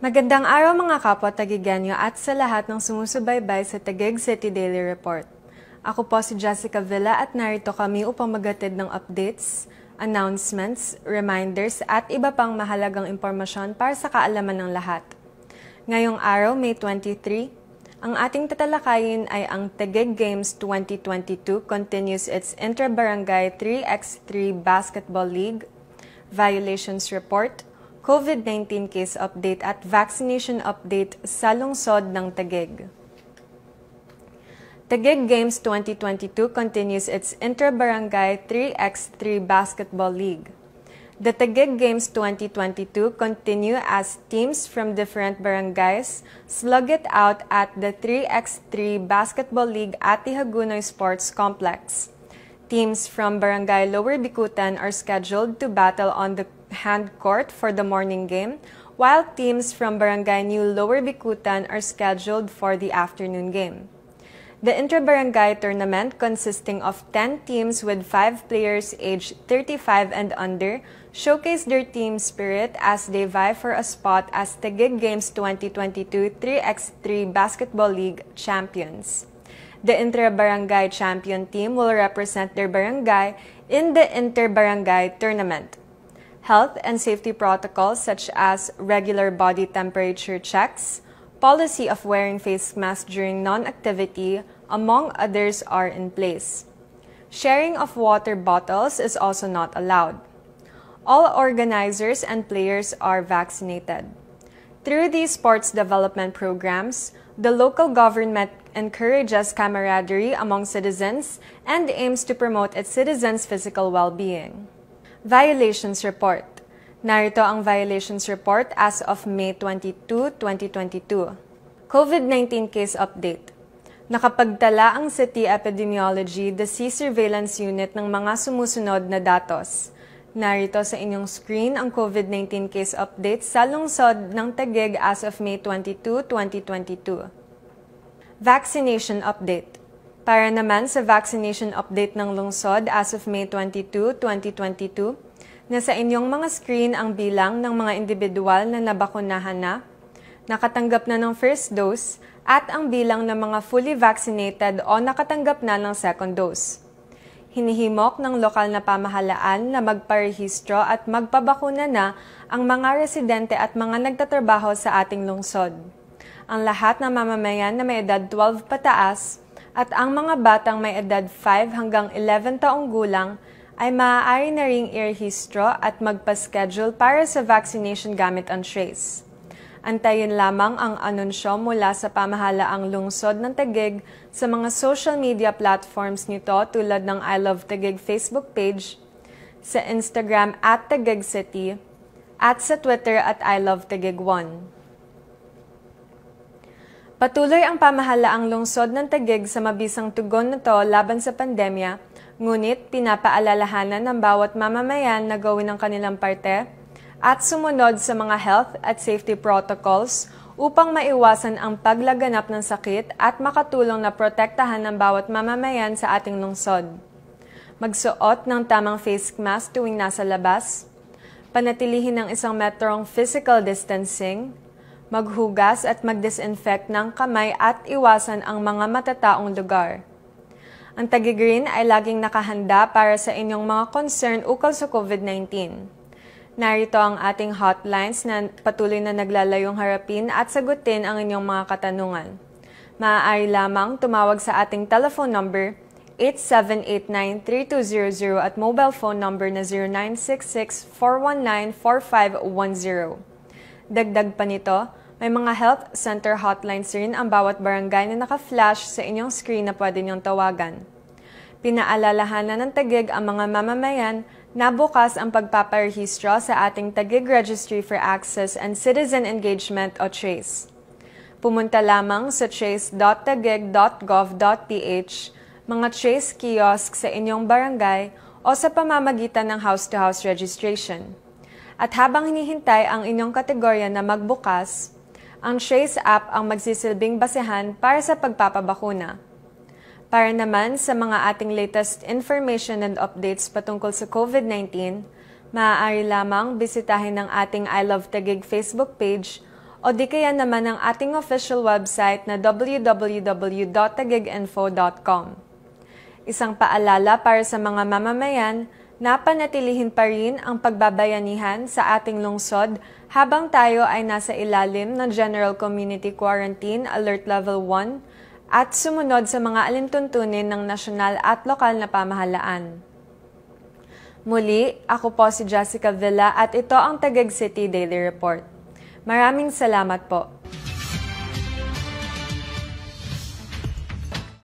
Magandang araw mga kapwa Tagiganyo at sa lahat ng sumusubaybay sa Taguig City Daily Report. Ako po si Jessica Villa at narito kami upang magatid ng updates, announcements, reminders at iba pang mahalagang impormasyon para sa kaalaman ng lahat. Ngayong araw, May 23, ang ating tatalakayin ay ang Taguig Games 2022 continues its Inter-Barangay 3x3 Basketball League, Violations Report, COVID-19 case update at vaccination update sa lungsod ng Taguig. Taguig Games 2022 continues its inter barangay 3x3 Basketball League. The Taguig Games 2022 continue as teams from different barangays slug it out at the 3x3 Basketball League at the Hagunoy Sports Complex. Teams from Barangay Lower Bikutan are scheduled to battle on the hand court for the morning game, while teams from Barangay New Lower Bikutan are scheduled for the afternoon game. The Inter barangay tournament, consisting of 10 teams with 5 players aged 35 and under, showcased their team spirit as they vie for a spot as the Gig Games 2022 3x3 Basketball League champions. The Inter barangay champion team will represent their barangay in the inter-barangay tournament health and safety protocols such as regular body temperature checks, policy of wearing face masks during non-activity, among others, are in place. Sharing of water bottles is also not allowed. All organizers and players are vaccinated. Through these sports development programs, the local government encourages camaraderie among citizens and aims to promote its citizens' physical well-being. Violations Report. Narito ang Violations Report as of May 22, 2022. COVID-19 Case Update. Nakapagtala ang City Epidemiology Disease Surveillance Unit ng mga sumusunod na datos. Narito sa inyong screen ang COVID-19 case update sa lungsod ng Taguig as of May 22, 2022. Vaccination Update para naman sa vaccination update ng lungsod as of May 22, 2022, nasa inyong mga screen ang bilang ng mga individual na nabakunahan na, nakatanggap na ng first dose, at ang bilang ng mga fully vaccinated o nakatanggap na ng second dose. Hinihimok ng lokal na pamahalaan na magparehistro at magpabakuna na ang mga residente at mga nagtatrabaho sa ating lungsod. Ang lahat ng mamamayan na may edad 12 pataas at ang mga batang may edad 5 hanggang 11 taong gulang ay maaari na ring irehistro at magpa-schedule para sa vaccination gamit ang trace. Antayin lamang ang anunsyo mula sa pamahalaang lungsod ng Tagig sa mga social media platforms nito tulad ng I Love Tagig Facebook page, sa Instagram at Tagig City, at sa Twitter at I Love Tagig 1. Patuloy ang pamahalaang lungsod ng Tagig sa mabisang tugon nito laban sa pandemya, ngunit pinapaalalahanan ng bawat mamamayan na gawin ang kanilang parte at sumunod sa mga health at safety protocols upang maiwasan ang paglaganap ng sakit at makatulong na protektahan ng bawat mamamayan sa ating lungsod. Magsuot ng tamang face mask tuwing nasa labas, panatilihin ng isang metrong physical distancing, maghugas at magdisinfect ng kamay at iwasan ang mga matataong lugar. Ang Tagigreen ay laging nakahanda para sa inyong mga concern ukol sa COVID-19. Narito ang ating hotlines na patuloy na naglalayong harapin at sagutin ang inyong mga katanungan. Maaari lamang tumawag sa ating telephone number 8789-3200 at mobile phone number na 0966 419 Dagdag pa nito, may mga health center hotlines rin ang bawat barangay na naka-flash sa inyong screen na pwede niyong tawagan. Pinaalalahan Pinaalalahanan ng Tagig ang mga mamamayan na bukas ang pagpaparehistro sa ating Tagig Registry for Access and Citizen Engagement o TRACE. Pumunta lamang sa trace.tagig.gov.ph, mga TRACE kiosk sa inyong barangay o sa pamamagitan ng house to -house registration. At habang hinihintay ang inyong kategorya na magbukas, ang Trace app ang magsisilbing basehan para sa pagpapabakuna. Para naman sa mga ating latest information and updates patungkol sa COVID-19, maaari lamang bisitahin ang ating I Love Tagig Facebook page o di kaya naman ang ating official website na www.tagiginfo.com. Isang paalala para sa mga mamamayan napanatilihin pa rin ang pagbabayanihan sa ating lungsod habang tayo ay nasa ilalim ng General Community Quarantine Alert Level 1 at sumunod sa mga alintuntunin ng nasyonal at lokal na pamahalaan. Muli, ako po si Jessica Villa at ito ang Tagag City Daily Report. Maraming salamat po.